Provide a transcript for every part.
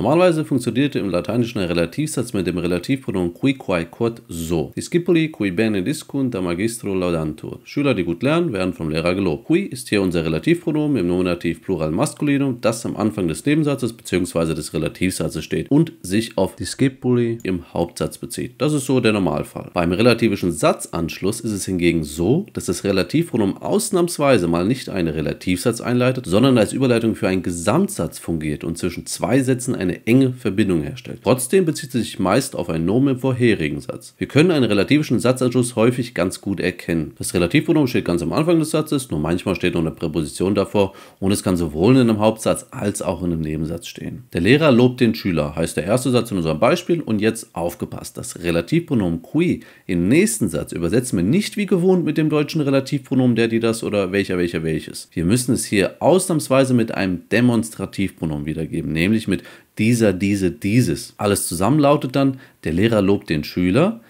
Normalerweise funktionierte im Lateinischen ein Relativsatz mit dem Relativpronomen qui, quae, quod so. Discipuli qui bene discunt, magistro laudantur. Schüler, die gut lernen, werden vom Lehrer gelobt. Qui ist hier unser Relativpronomen im Nominativ Plural Maskulinum, das am Anfang des Nebensatzes bzw. des Relativsatzes steht und sich auf Discipuli im Hauptsatz bezieht. Das ist so der Normalfall. Beim relativischen Satzanschluss ist es hingegen so, dass das Relativpronomen ausnahmsweise mal nicht einen Relativsatz einleitet, sondern als Überleitung für einen Gesamtsatz fungiert und zwischen zwei Sätzen eine eine enge Verbindung herstellt. Trotzdem bezieht sie sich meist auf ein Nomen im vorherigen Satz. Wir können einen relativischen Satzanschluss häufig ganz gut erkennen. Das Relativpronomen steht ganz am Anfang des Satzes, nur manchmal steht noch eine Präposition davor und es kann sowohl in einem Hauptsatz als auch in einem Nebensatz stehen. Der Lehrer lobt den Schüler, heißt der erste Satz in unserem Beispiel und jetzt aufgepasst. Das Relativpronomen qui im nächsten Satz übersetzen wir nicht wie gewohnt mit dem deutschen Relativpronomen der, die, das oder welcher, welcher, welches. Wir müssen es hier ausnahmsweise mit einem Demonstrativpronomen wiedergeben, nämlich mit dieser, diese, dieses. Alles zusammen lautet dann, der Lehrer lobt den Schüler,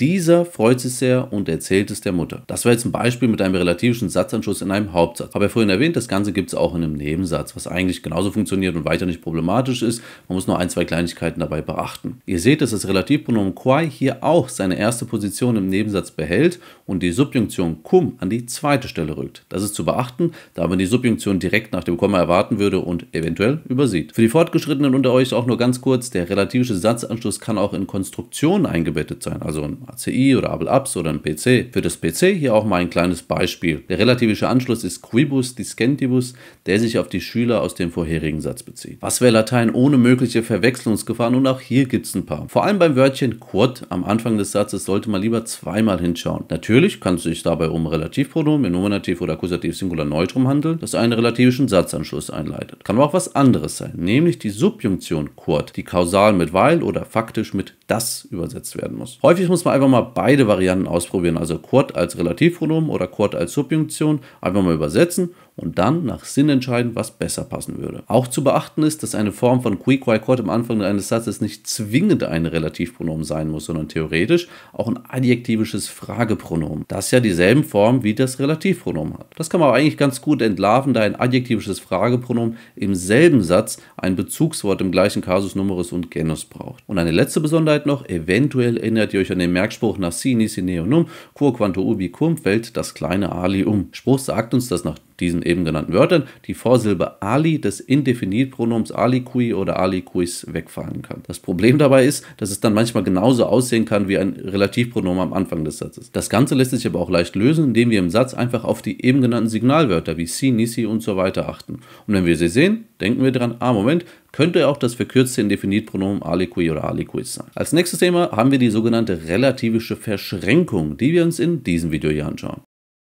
dieser freut sich sehr und erzählt es der Mutter. Das war jetzt ein Beispiel mit einem relativischen Satzanschluss in einem Hauptsatz. Habe ja vorhin erwähnt, das Ganze gibt es auch in einem Nebensatz, was eigentlich genauso funktioniert und weiter nicht problematisch ist. Man muss nur ein, zwei Kleinigkeiten dabei beachten. Ihr seht, dass das Relativpronomen quai hier auch seine erste Position im Nebensatz behält und die Subjunktion cum an die zweite Stelle rückt. Das ist zu beachten, da man die Subjunktion direkt nach dem Komma erwarten würde und eventuell übersieht. Für die Fortgeschrittenen unter euch auch nur ganz kurz, der relativische Satzanschluss kann auch in Konstruktionen eingebettet sein, also in ACI oder Abel Apps oder ein PC. Für das PC hier auch mal ein kleines Beispiel. Der relativische Anschluss ist quibus discentibus, der sich auf die Schüler aus dem vorherigen Satz bezieht. Was wäre Latein ohne mögliche Verwechslungsgefahren? Und auch hier gibt es ein paar. Vor allem beim Wörtchen quod am Anfang des Satzes sollte man lieber zweimal hinschauen. Natürlich kann es sich dabei um Relativpronomen, Nominativ oder Akkusativ Singular Neutrum handeln, das einen relativischen Satzanschluss einleitet. Kann aber auch was anderes sein, nämlich die Subjunktion quod, die kausal mit weil oder faktisch mit das übersetzt werden muss. Häufig muss man einfach mal beide Varianten ausprobieren, also Quad als Relativpronomen oder Quad als Subjunktion, einfach mal übersetzen und dann nach Sinn entscheiden, was besser passen würde. Auch zu beachten ist, dass eine Form von qui qui am Anfang eines Satzes nicht zwingend ein Relativpronomen sein muss, sondern theoretisch auch ein adjektivisches Fragepronomen, das ja dieselben Formen wie das Relativpronomen hat. Das kann man aber eigentlich ganz gut entlarven, da ein adjektivisches Fragepronomen im selben Satz ein Bezugswort im gleichen Kasus Numerus und Genus braucht. Und eine letzte Besonderheit noch, eventuell erinnert ihr euch an den Merkspruch nach sine sine unum, quo quanto ubi cum fällt das kleine ali um. Spruch sagt uns, dass nach diesen eben genannten Wörtern die Vorsilbe ali des Indefinitpronoms ali oder ali quis wegfallen kann. Das Problem dabei ist, dass es dann manchmal genauso aussehen kann wie ein Relativpronomen am Anfang des Satzes. Das Ganze lässt sich aber auch leicht lösen, indem wir im Satz einfach auf die eben genannten Signalwörter wie si, nisi und so weiter achten. Und wenn wir sie sehen, denken wir dran, ah Moment, könnte auch das verkürzte Indefinitpronomen aliqui oder aliquis sein. Als nächstes Thema haben wir die sogenannte relativische Verschränkung, die wir uns in diesem Video hier anschauen.